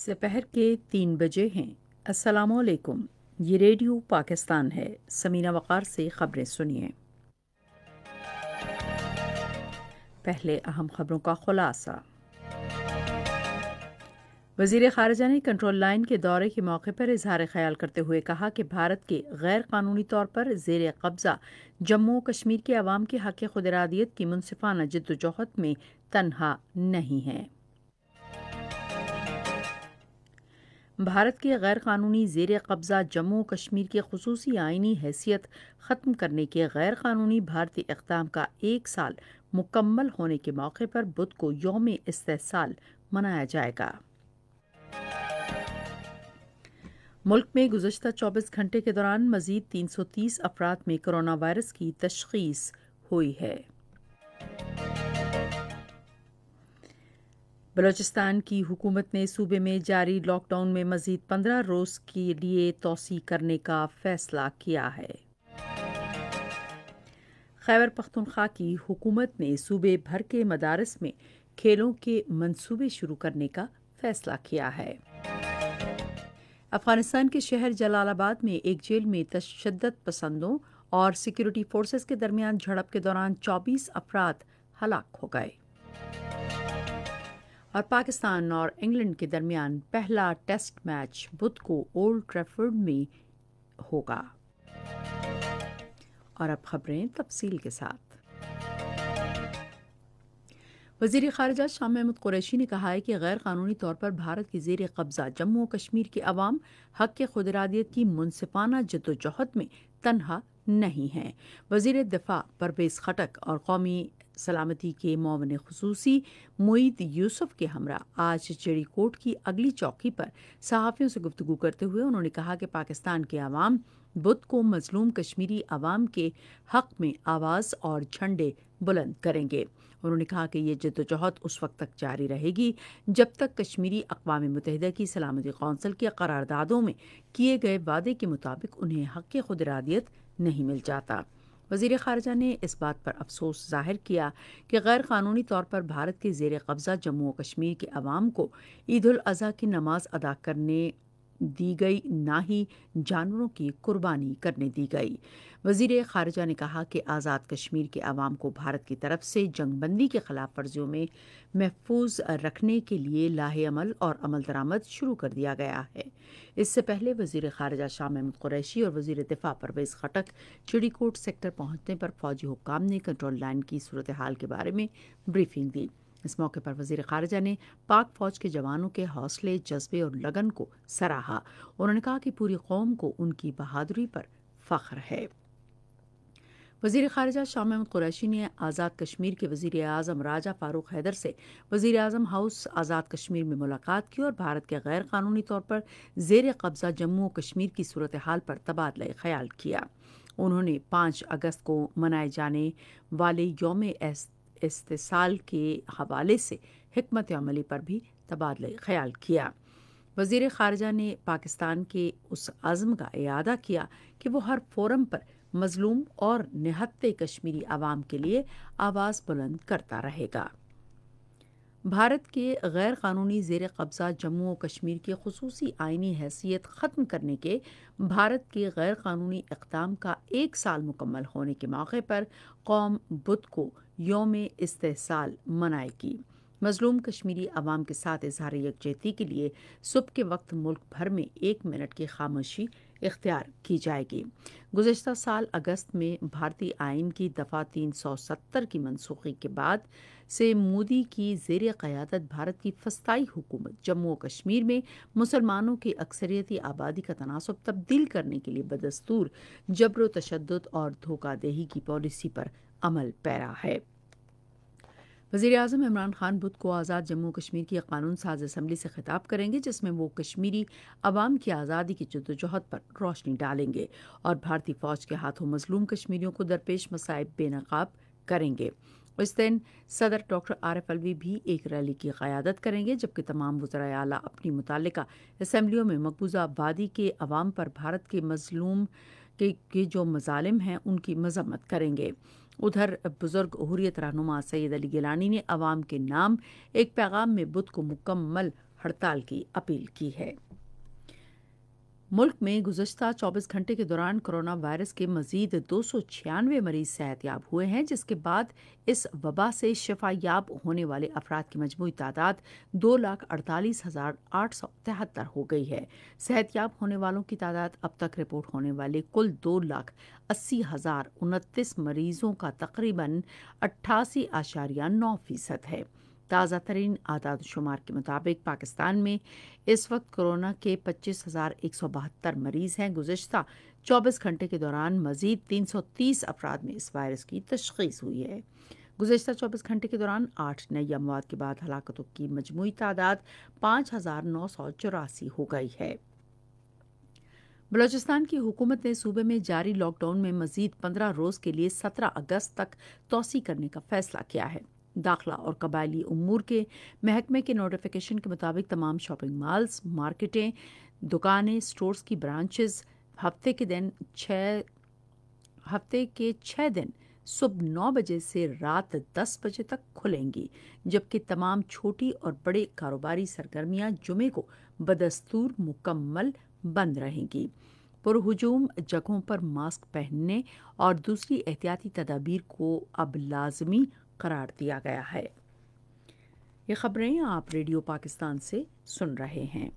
सपहर के तीन बजे हैं अस्सलाम वालेकुम ये रेडियो पाकिस्तान है समीना वक़ार से ख़बरें सुनिए पहले अहम खबरों का खुलासा वजीर खारजा ने कंट्रोल लाइन के दौरे के मौके पर इजहार ख्याल करते हुए कहा कि भारत के गैर कानूनी तौर पर जेर कब्ज़ा जम्मू कश्मीर के आवाम के हक खुदरादियत की मुनसिफाना जद्दोजहद में तनहा नहीं है भारत के गैर कानूनी जेर कब्ज़ा जम्मू कश्मीर की खसूसी आइनी हैसियत ख़त्म करने के गैर कानूनी भारतीय इकदाम का एक साल मुकम्मल होने के मौके पर बुध को योम इस्तेसाल मनाया जाएगा मुल्क में गुजशत 24 घंटे के दौरान मजीद 330 अफराद में कोरोना वायरस की तशखीस हुई है बलूचिस्तान की हुकूमत ने सूबे में जारी लॉकडाउन में मजीद पंद्रह रोज़ के लिए तोसी करने का फैसला किया है खैबर पख्तनखा की हुकूमत ने सूबे भर के मदारस में खेलों के मनसूबे शुरू करने का फैसला किया है अफगानिस्तान के शहर जलालाबाद में एक जेल में तशद पसंदों और सिक्योरिटी फोर्सेस के दरमियान झड़प के दौरान 24 अफराद हलाक हो गए और पाकिस्तान और इंग्लैंड के दरमियान पहला टेस्ट मैच बुध को ओल्ड ट्रैफर्ड में होगा और अब खबरें तफसील के साथ वजीर खारजा शाह महमूद कुरैशी ने कहा है कि गैर कानूनी तौर पर भारत की जेर कब्जा जम्मू और कश्मीर के अवाम हक के खुदरादियत की मुनसिपाना जदोजहद में तनहा नहीं है वजीर दिफा परवेज खटक और कौमी सलामती के मौन खसूसी मोईद यूसुफ के हमरा आज कोट की अगली चौकी पर सहाफ़ियों से गुफ्तु करते हुए उन्होंने कहा कि पाकिस्तान के आवाम बुद्ध को मजलूम कश्मीरी आवाम के हक में आवाज़ और झंडे बुलंद करेंगे उन्होंने कहा कि ये जदोजहद उस वक्त तक जारी रहेगी जब तक कश्मीरी अकवा मुत की सलामती कौंसिल के करारदादों में किए गए वादे के मुताबिक उन्हें हक खुदरादियत नहीं मिल जाता वजीर खारजा ने इस बात पर अफसोस जाहिर किया कि गैर कानूनी तौर पर भारत के जेर कब्ज़ा जम्मू और कश्मीर के अवाम को ईद अज़ी की नमाज अदा करने दी गई ना ही जानवरों की कुर्बानी करने दी गई वजीर खारजा ने कहा कि आज़ाद कश्मीर के आवाम को भारत की तरफ से जंगबंदी के खिलाफ वर्जियों में महफूज रखने के लिए लाहे अमल और अमल दरामद शुरू कर दिया गया है इससे पहले वजीर खारजा शाह महमूद कुरैशी और वजीर दिफा परवेज खटक चिड़ीकोट सेक्टर पहुंचने पर फौजी हुकाम ने कंट्रोल लाइन की सूरत हाल के बारे में ब्रीफिंग दी इस मौके पर वजीर खारजा ने पाक फौज के जवानों के हौसले जज्बे और लगन को सराहा उन्होंने कहा कि पूरी कौम को उनकी बहादुरी पर फख्र है वजीर खारजा शाह महमूद कुरैशी ने आज़ाद कश्मीर के वजीर अजम राजा फारूक हैदर से वजीर अजम हाउस आज़ाद कश्मीर में मुलाकात की और भारत के गैर कानूनी तौर पर जेर कब्ज़ा जम्मू और कश्मीर की सूरत हाल पर तबादला ख्याल किया उन्होंने पाँच अगस्त को मनाए जाने वाले योम इस्तेसाल के हवाले से हमत अमली पर भी तबादला ख्याल किया वजीर खारजा ने पाकिस्तान के उस आज़म का अदा किया कि वो हर फोरम पर मजलूम और निहत्ते कश्मीरी आवाम के लिए आवाज़ बुलंद करता रहेगा भारत के गैर कानूनी जेर कब्ज़ा जम्मू और कश्मीर की खसूसी आइनी हैसियत ख़त्म करने के भारत के गैर कानूनी इकदाम का एक साल मुकम्मल होने के मौके पर कौम बुद्ध को योम इस्तेसाल मनाएगी मजलूम कश्मीरी आवाम के साथ इजहार यकजहती के लिए सुबह के वक्त मुल्क भर में एक मिनट की खामोशी इख्तियार की जाएगी गुजशत साल अगस्त में भारतीय आइन की दफ़ा तीन सौ सत्तर की मनसूखी के बाद से मोदी की जेर क़्यादत भारत की फस्ताई हुकूमत जम्मू और कश्मीर में मुसलमानों की अक्सरियती आबादी का तनासब तब्दील करने के लिए बदस्तूर जबर तशद और धोखादेही की पॉलिसी पर अमल पैरा है वजीर अजम इमरान खान बुद्ध को आज़ाद जम्मू कश्मीर की कानून साज असम्बली से खिताब करेंगे जिसमें वो कश्मीरी अवाम की आज़ादी की जदोजहद पर रोशनी डालेंगे और भारतीय फौज के हाथों मजलूम कश्मीरियों को दरपेश मसाइब बेनकाब करेंगे उस दिन सदर डॉक्टर आर एफ अलवी भी एक रैली की क़्यादत करेंगे जबकि तमाम वजरा अला अपनी मुतल असम्बलियों में मकबूजा आबादी के अवाम पर भारत के मजलूम के, के जो मजालम हैं उनकी मजम्मत करेंगे उधर बुजुर्ग हुरियत रहनुमा सैद अली गिलानी ने अवाम के नाम एक पैगाम में बुध को मुकम्मल हड़ताल की अपील की है मुल्क में गुजशत 24 घंटे के दौरान कोरोना वायरस के मजीद दो सौ छियानवे मरीज सेहतियाब हुए हैं जिसके बाद इस वबा से याब होने वाले अफराद की मजमू तादाद दो लाख अड़तालीस हजार आठ सौ तिहत्तर हो गई है सेहतियाब होने वालों की तादाद अब तक रिपोर्ट होने वाले कुल दो लाख अस्सी हजार उनतीस मरीजों का तकरीबन अट्ठासी आशारिया नौ फीसद है ताज़ा तरीन आदाद शुमार के मुताबिक पाकिस्तान में इस वक्त कोरोना के पच्चीस हज़ार एक सौ बहत्तर मरीज़ हैं गुजशत चौबीस घंटे के दौरान मजीद तीन सौ तीस अफराद में इस वायरस की तशखीस हुई है गुजशत चौबीस घंटे के दौरान आठ नई अमवात के बाद हलाकतों की मजमू तादाद पाँच हज़ार नौ सौ चौरासी हो गई है बलोचिस्तान की हुकूमत ने सूबे में जारी लॉकडाउन में मजीद पंद्रह रोज़ के लिए सत्रह अगस्त तक तोसी करने का फैसला किया है दाखिला और कबायली अमूर के महकमे के नोटिफिकेशन के मुताबिक तमाम शॉपिंग मॉल्स मार्केटें दुकानें स्टोर्स की ब्रांचेस हफ्ते के दिन छः हफ्ते के छः दिन सुबह नौ बजे से रात दस बजे तक खुलेंगी जबकि तमाम छोटी और बड़े कारोबारी सरगर्मियां जुमे को बदस्तूर मुकम्मल बंद रहेंगी पुरहजूम जगहों पर मास्क पहनने और दूसरी एहतियाती तदाबीर को अब लाजमी करार दिया गया है ये खबरें आप रेडियो पाकिस्तान से सुन रहे हैं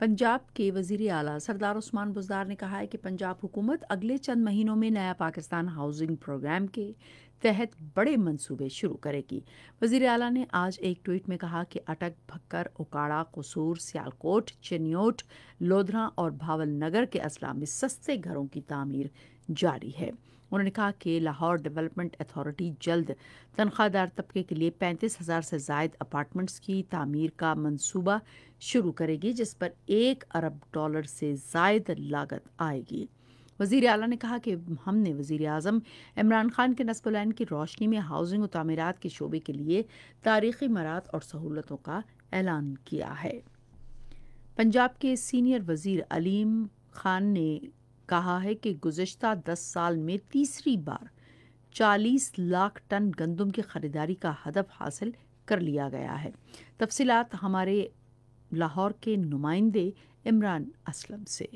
पंजाब के वजीर अला सरदार उस्मान बुजदार ने कहा है कि पंजाब हुकूमत अगले चंद महीनों में नया पाकिस्तान हाउसिंग प्रोग्राम के तहत बड़े मंसूबे शुरू करेगी वजीर अला ने आज एक ट्वीट में कहा कि अटक भक्कर उकाड़ा कसूर सियालकोट चिन्योट लोधरा और भावल नगर के असला में सस्ते घरों की तामीर जारी है उन्होंने कहा कि लाहौर डेवलपमेंट अथॉरिटी जल्द तनख्वाहदार तबके के लिए पैंतीस हज़ार से जायद अपार्टमेंट्स की तामीर का मंसूबा शुरू करेगी जिस पर एक अरब डॉलर से जायद लागत आएगी वजीर अला ने कहा कि हमने वजीर अजम इमरान खान के नस्बुलैन की रोशनी में हाउसिंग और तमीरत के शोबे के लिए तारीखी मरात और सहूलतों का ऐलान किया है पंजाब के सीनियर वजीर अलीम खान ने कहा है कि गुजशत दस साल में तीसरी बार चालीस लाख टन गंदम की खरीदारी का हदफ हासिल कर लिया गया है तफसीत हमारे लाहौर के नुमाइंदे इमरान असलम से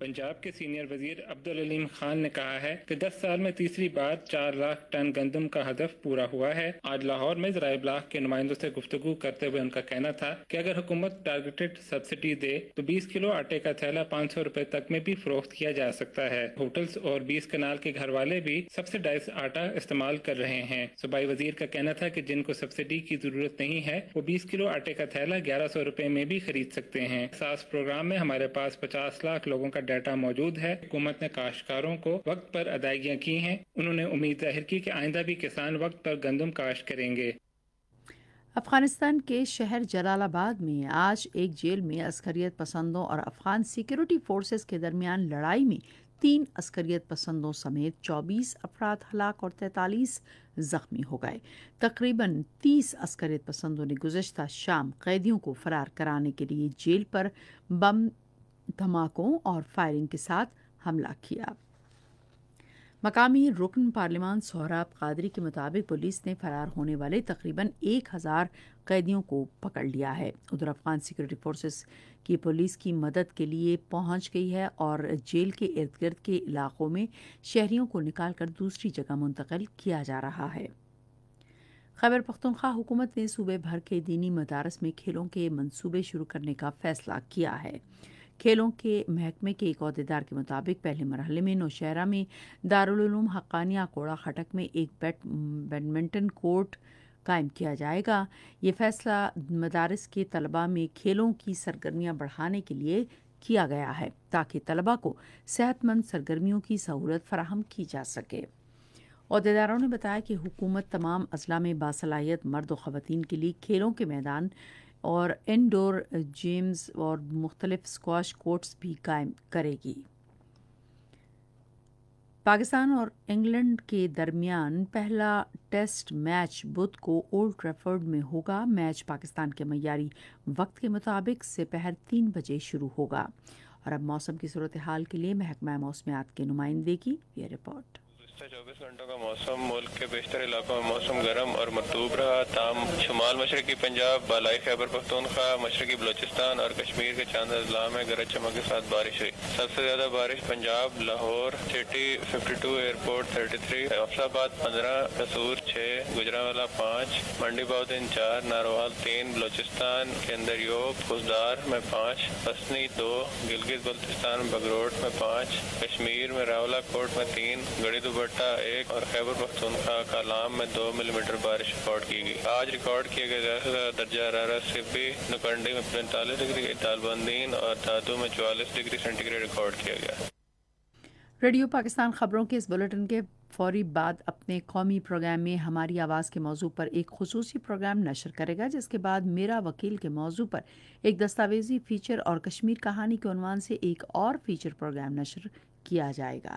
पंजाब के सीनियर वजीर अब्दुल अलीम खान ने कहा है कि 10 साल में तीसरी बार 4 लाख टन गंदम का हदफ पूरा हुआ है आज लाहौर में जरा ब्लाक के नुमाइंदों से गुफ्तगु करते हुए उनका कहना था कि अगर हुकूमत टारगेटेड सब्सिडी दे तो 20 किलो आटे का थैला 500 रुपए तक में भी फरोख्त किया जा सकता है होटल्स और बीस कनाल के घर वाले भी सब्सिडाइज आटा इस्तेमाल कर रहे हैं सूबाई वजीर का कहना था की जिनको सब्सिडी की जरूरत नहीं है वो बीस किलो आटे का थैला ग्यारह सौ में भी खरीद सकते हैं सास प्रोग्राम में हमारे पास पचास लाख लोगों का डाटा मौजूद है हुकूमत ने काश्तकारों को वक्त पर अदायगियाँ की हैं उन्होंने उम्मीद जाहिर की कि आइंदा भी किसान वक्त पर गंदम काश्त करेंगे अफगानिस्तान के शहर जलालाबाद में आज एक जेल में अस्करियत पसंदों और अफगान सिक्योरिटी फोर्सेस के दरमियान लड़ाई में तीन अस्करियत पसंदों समेत 24 अफराद हलाक और 43 जख्मी हो गए तकरीबन 30 अस्करियत पसंदों ने गुजशत शाम कैदियों को फरार कराने के लिए जेल पर बम धमाकों और फायरिंग के साथ हमला किया मकामी रुकन पार्लियामान सोहराब कादरी के मुताबिक पुलिस ने फरार होने वाले तकरीबन एक हज़ार कैदियों को पकड़ लिया है उधर अफगान सिक्योरिटी फोर्सेस की पुलिस की मदद के लिए पहुंच गई है और जेल के इर्द गिर्द के इलाकों में शहरियों को निकाल कर दूसरी जगह मुंतकिल किया जा रहा है खैबर पख्तनख्वा हुकूमत ने सूबे भर के दीनी मदारस में खेलों के मंसूबे शुरू करने का फैसला किया है खेलों के महकमे के एक अहदेदार के मुताबिक पहले मरहले में नौशहरा में दारुलूम हकानी कोड़ा खटक में एक बैट बैडमिंटन कोर्ट कायम किया जाएगा ये फैसला मदारस के तलबा में खेलों की सरगर्मियां बढ़ाने के लिए किया गया है ताकि तलबा को सेहतमंद सरगर्मियों की सहूलत फराहम की जा सके अहदेदारों ने बताया कि हुकूमत तमाम अजला में बासलाहियत मर्द व खातन के लिए खेलों के मैदान और इनडोर जिम्स और मुख्तलिफ स्क्वाश कोर्ट्स भी कायम करेगी पाकिस्तान और इंग्लैंड के दरमियान पहला टेस्ट मैच बुध को ओल्ड ट्रैफर्ड में होगा मैच पाकिस्तान के मैारी वक्त के मुताबिक दोपहर तीन बजे शुरू होगा और अब मौसम की सूरत हाल के लिए महकमा मौसमियात के नुमाइंदे की यह रिपोर्ट पिछले चौबीस घंटों का मौसम मुल्क के बेशतर इलाकों में मौसम गर्म और मरतूब रहा ताम शुमाल मशरकी पंजाब बालाई खैबर पख्तूनखा मशरकी बलोचिस्तान और कश्मीर के चांद अजला में गरज चमक के साथ बारिश हुई सबसे ज्यादा बारिश Punjab Lahore city fifty two airport thirty three हफलाबाद पंद्रह कसूर छः गुजरावाला पाँच मंडी बाउदीन चार नारोहाल तीन बलोचिस्तान के अंदर योग खुशदार में पाँच हसनी दो गिलगित बल्तिस्तान बगरोट में पाँच कश्मीर में रावला कोट में तीन गड़ी दुबर बटा एक और खैबर पख्तूनखा कलाम में दो मिलीमीटर बारिश रिकॉर्ड की गई आज रिकॉर्ड किए गए दर्जा हरारत से भी नकंडी में पैंतालीस डिग्री तालबंदीन और धातु में चौवालीस डिग्री सेंटीग्रेड रिकॉर्ड किया गया रेडियो पाकिस्तान खबरों के इस बुलेटिन के फौरी बाद अपने कौमी प्रोग्राम में हमारी आवाज़ के मौजू पर एक खसूसी प्रोग्राम नशर करेगा जिसके बाद मेरा वकील के मौजू पर एक दस्तावेजी फ़ीचर और कश्मीर कहानी के अनवान से एक और फीचर प्रोग्राम नशर किया जाएगा